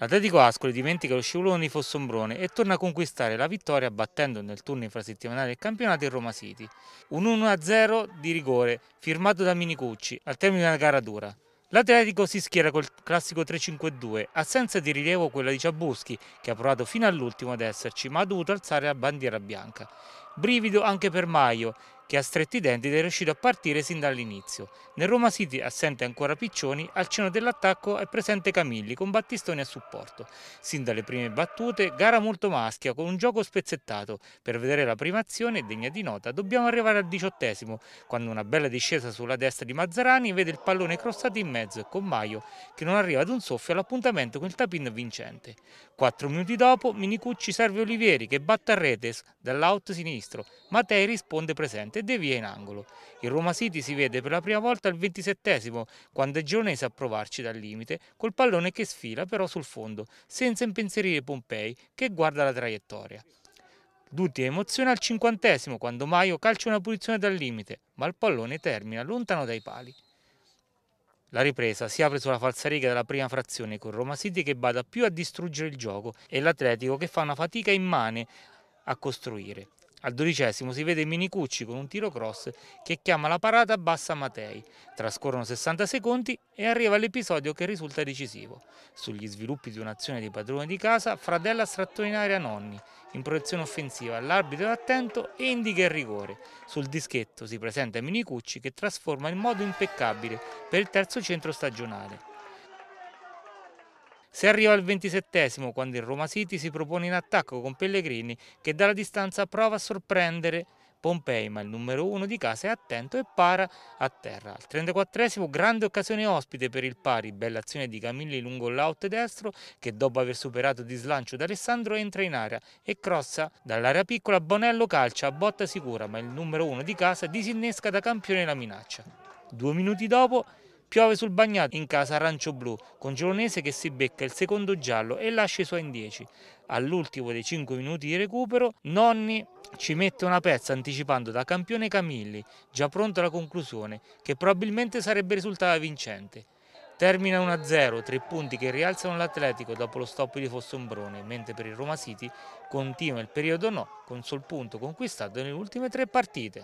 L'Atletico Ascoli dimentica lo scivolone di Fossombrone e torna a conquistare la vittoria battendo nel turno infrasettimanale del campionato il Roma City. Un 1-0 di rigore firmato da Minicucci al termine di una gara dura. L'Atletico si schiera col classico 3-5-2, assenza di rilievo quella di Ciabuschi, che ha provato fino all'ultimo ad esserci, ma ha dovuto alzare la bandiera bianca. Brivido anche per Maio, che a stretti denti è riuscito a partire sin dall'inizio. Nel Roma City assente ancora Piccioni, al centro dell'attacco è presente Camilli con Battistoni a supporto. Sin dalle prime battute, gara molto maschia con un gioco spezzettato. Per vedere la primazione degna di nota dobbiamo arrivare al diciottesimo, quando una bella discesa sulla destra di Mazzarani vede il pallone crossato in mezzo e con Maio che non arriva ad un soffio all'appuntamento con il tapin vincente. Quattro minuti dopo Minicucci serve Olivieri che batte a rete dall'out sinistro. Matei risponde presente e devia in angolo. Il Roma City si vede per la prima volta al 27 quando è Gironese a provarci dal limite, col pallone che sfila però sul fondo, senza impensierire Pompei che guarda la traiettoria. Dutti emozione al 50 quando Maio calcia una punizione dal limite, ma il pallone termina lontano dai pali. La ripresa si apre sulla falsariga della prima frazione con Roma City che bada più a distruggere il gioco e l'Atletico che fa una fatica immane a costruire. Al dodicesimo si vede Minicucci con un tiro cross che chiama la parata bassa Matei. Trascorrono 60 secondi e arriva l'episodio che risulta decisivo. Sugli sviluppi di un'azione di padrone di casa, Fradella strattò in aria Nonni, in protezione offensiva, l'arbitro è attento e indica il rigore. Sul dischetto si presenta Minicucci che trasforma in modo impeccabile per il terzo centro stagionale. Si arriva al ventisettesimo quando il Roma City si propone in attacco con Pellegrini che dalla distanza prova a sorprendere Pompei, ma il numero uno di casa è attento e para a terra. Al 34esimo grande occasione ospite per il pari, bella azione di Camilli lungo l'out destro che dopo aver superato di slancio da Alessandro entra in area e crossa dall'area piccola Bonello calcia a botta sicura, ma il numero uno di casa disinnesca da campione la minaccia. Due minuti dopo Piove sul bagnato in casa arancio-blu, con Gelonese che si becca il secondo giallo e lascia i suoi in 10. All'ultimo dei 5 minuti di recupero, Nonni ci mette una pezza anticipando da campione Camilli, già pronto alla conclusione, che probabilmente sarebbe risultata vincente. Termina 1-0, tre punti che rialzano l'Atletico dopo lo stop di Fossombrone, mentre per il Roma City continua il periodo no con sol punto conquistato nelle ultime tre partite.